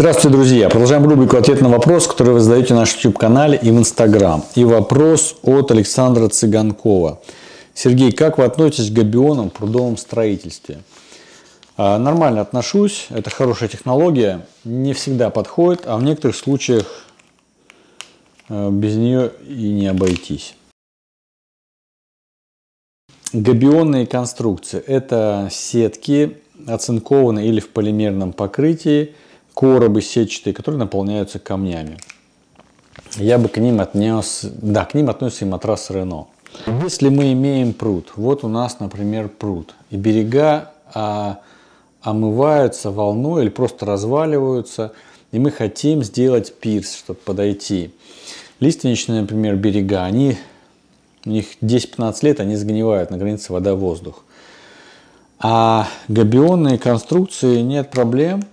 Здравствуйте, друзья! Продолжаем рубрику «Ответ на вопрос», который вы задаете на нашем YouTube-канале и в Instagram. И вопрос от Александра Цыганкова. Сергей, как вы относитесь к габионам в прудовом строительстве? А, нормально отношусь, это хорошая технология, не всегда подходит, а в некоторых случаях э, без нее и не обойтись. Габионные конструкции – это сетки, оцинкованные или в полимерном покрытии – коробы сетчатые, которые наполняются камнями. Я бы к ним отнес, да, к ним относится и матрас Рено. Если мы имеем пруд, вот у нас, например, пруд, и берега а, омываются волной или просто разваливаются, и мы хотим сделать пирс, чтобы подойти. Лиственничные, например, берега, они, у них 10-15 лет, они сгнивают на границе вода-воздух. А габионные конструкции нет проблем –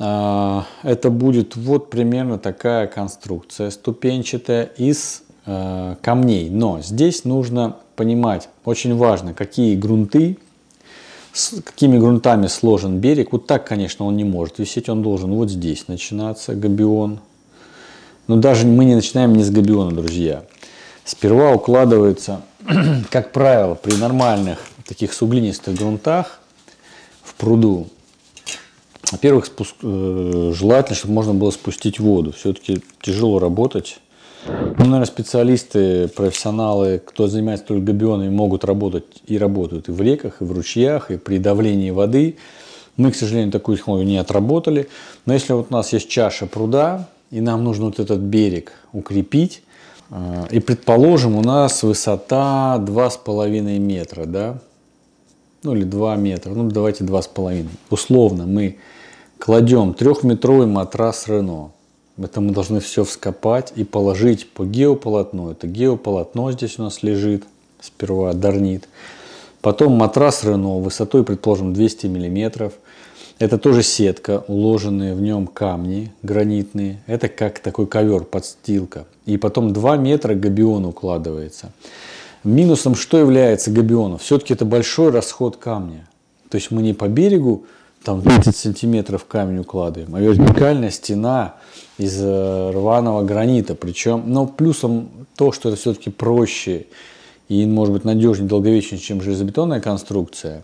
а, это будет вот примерно такая конструкция ступенчатая из а, камней. Но здесь нужно понимать, очень важно, какие грунты, с какими грунтами сложен берег. Вот так, конечно, он не может висеть, он должен вот здесь начинаться, габион. Но даже мы не начинаем не с габиона, друзья. Сперва укладывается, как правило, при нормальных таких суглинистых грунтах в пруду во-первых, спуск... Э, желательно, чтобы можно было спустить воду. Все-таки тяжело работать. Ну, наверное, специалисты, профессионалы, кто занимается только габионами, могут работать и работают и в реках, и в ручьях, и при давлении воды. Мы, к сожалению, такую технологию не отработали. Но если вот у нас есть чаша пруда, и нам нужно вот этот берег укрепить, э, и предположим, у нас высота 2,5 метра, да? Ну или 2 метра, ну давайте 2,5. Условно мы Кладем трехметровый матрас Рено. Это мы должны все вскопать и положить по геополотну. Это геополотно здесь у нас лежит. Сперва дарнит. Потом матрас Рено высотой, предположим, 200 миллиметров. Это тоже сетка, уложенные в нем камни гранитные. Это как такой ковер, подстилка. И потом 2 метра габион укладывается. Минусом что является габиону? Все-таки это большой расход камня. То есть мы не по берегу там 30 сантиметров камень укладываем, а вертикальная стена из э, рваного гранита. Причем, но плюсом то, что это все-таки проще и, может быть, надежнее, долговечнее, чем железобетонная конструкция.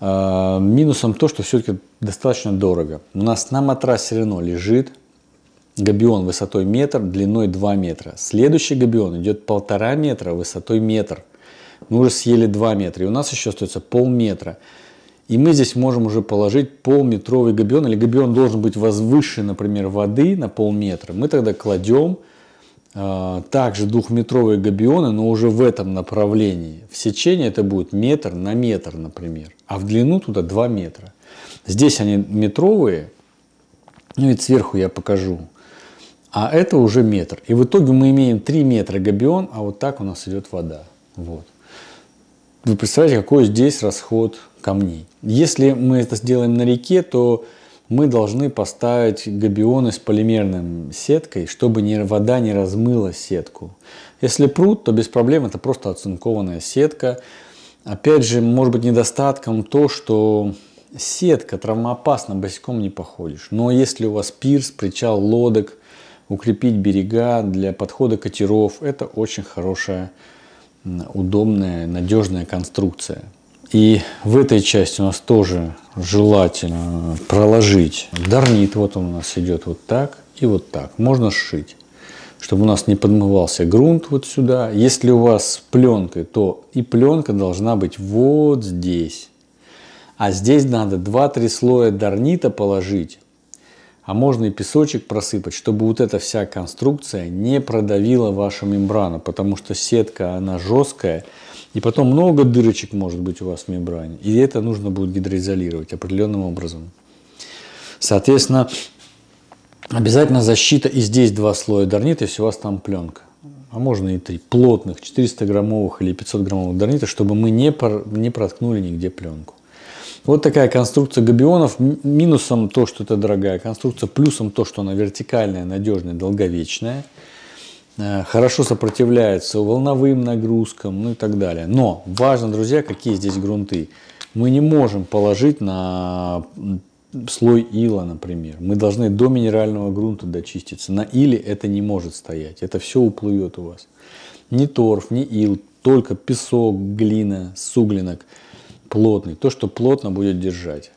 Э, минусом то, что все-таки достаточно дорого. У нас на матрасе Рено лежит габион высотой метр, длиной 2 метра. Следующий габион идет полтора метра, высотой метр. Мы уже съели 2 метра, и у нас еще остается полметра. метра. И мы здесь можем уже положить полметровый габион, или габион должен быть возвыше, например, воды на полметра. Мы тогда кладем э, также двухметровые габионы, но уже в этом направлении. В сечении это будет метр на метр, например, а в длину туда 2 метра. Здесь они метровые, ну и сверху я покажу. А это уже метр. И в итоге мы имеем 3 метра габион, а вот так у нас идет вода. Вот. Вы представляете, какой здесь расход камней. Если мы это сделаем на реке, то мы должны поставить габионы с полимерной сеткой, чтобы вода не размыла сетку. Если пруд, то без проблем это просто оцинкованная сетка. Опять же, может быть недостатком то, что сетка травмоопасна, босиком не походишь. Но если у вас пирс, причал, лодок, укрепить берега для подхода катеров, это очень хорошая удобная, надежная конструкция. И в этой части у нас тоже желательно проложить дарнит. Вот он у нас идет вот так и вот так. Можно сшить, чтобы у нас не подмывался грунт вот сюда. Если у вас с пленкой, то и пленка должна быть вот здесь. А здесь надо 2-3 слоя дарнита положить, а можно и песочек просыпать, чтобы вот эта вся конструкция не продавила вашу мембрану, потому что сетка, она жесткая, и потом много дырочек может быть у вас в мембране, и это нужно будет гидроизолировать определенным образом. Соответственно, обязательно защита, и здесь два слоя дарнита, если у вас там пленка. А можно и три плотных, 400 граммовых или 500 граммовых дарнита, чтобы мы не, не проткнули нигде пленку. Вот такая конструкция габионов. Минусом то, что это дорогая конструкция, плюсом то, что она вертикальная, надежная, долговечная. Э, хорошо сопротивляется волновым нагрузкам, ну и так далее. Но важно, друзья, какие здесь грунты. Мы не можем положить на слой ила, например. Мы должны до минерального грунта дочиститься. На иле это не может стоять. Это все уплывет у вас. Ни торф, ни ил, только песок, глина, суглинок – плотный, то, что плотно будет держать.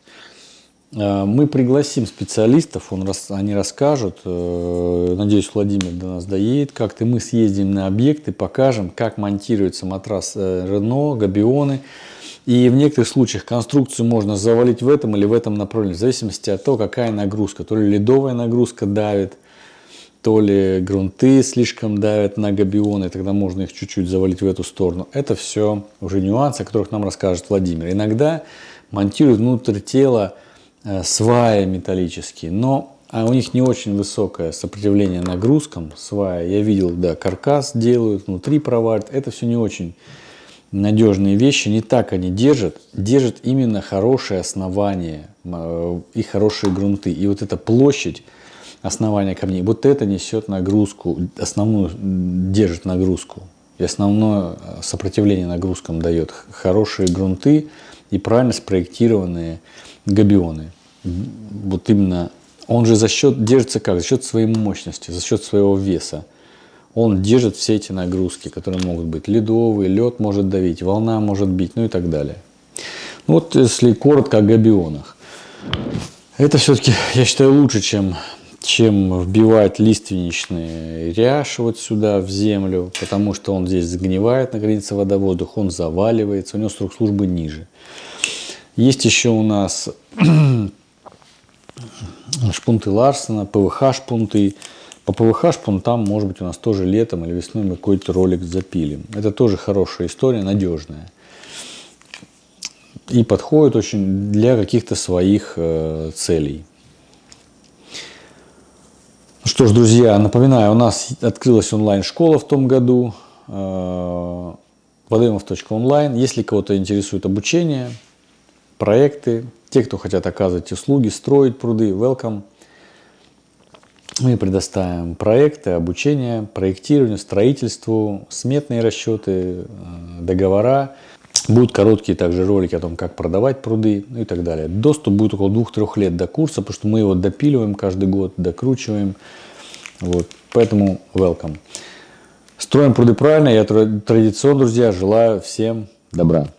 Э, мы пригласим специалистов, он, они расскажут. Э, надеюсь, Владимир до нас доедет как-то. Мы съездим на объекты, покажем, как монтируется матрас э, Рено, Габионы. И в некоторых случаях конструкцию можно завалить в этом или в этом направлении, в зависимости от того, какая нагрузка. То ли ледовая нагрузка давит – то ли грунты слишком давят на габионы, тогда можно их чуть-чуть завалить в эту сторону. Это все уже нюансы, о которых нам расскажет Владимир. Иногда монтируют внутрь тела э, сваи металлические, но а у них не очень высокое сопротивление нагрузкам, свая. Я видел, да, каркас делают, внутри проваривают. Это все не очень надежные вещи, не так они держат. Держат именно хорошее основание э, и хорошие грунты. И вот эта площадь основания камней. Вот это несет нагрузку, основную держит нагрузку. И основное э, сопротивление нагрузкам дает хорошие грунты и правильно спроектированные габионы. Вот именно он же за счет держится как? За счет своей мощности, за счет своего веса. Он держит все эти нагрузки, которые могут быть ледовый, лед может давить, волна может бить, ну и так далее. Ну вот если коротко о габионах. Это все-таки, я считаю, лучше, чем чем вбивать лиственничный ряж вот сюда в землю, потому что он здесь загнивает на границе водоводных, он заваливается, у него срок службы ниже. Есть еще у нас шпунты Ларсена, ПВХ шпунты. По ПВХ шпунтам, может быть, у нас тоже летом или весной мы какой-то ролик запилим. Это тоже хорошая история, надежная. И подходит очень для каких-то своих э, целей. Что ж, друзья, напоминаю, у нас открылась онлайн-школа в том году vdmov.online. Э, эм Если кого-то интересует обучение, проекты, те, кто хотят оказывать услуги, строить пруды, welcome. Мы предоставим проекты, обучение, проектирование, строительству, сметные расчеты, э, договора. Будут короткие также ролики о том, как продавать пруды ну и так далее. Доступ будет около 2-3 лет до курса, потому что мы его допиливаем каждый год, докручиваем. Вот. Поэтому welcome. Строим пруды правильно. Я традиционно, друзья, желаю всем добра.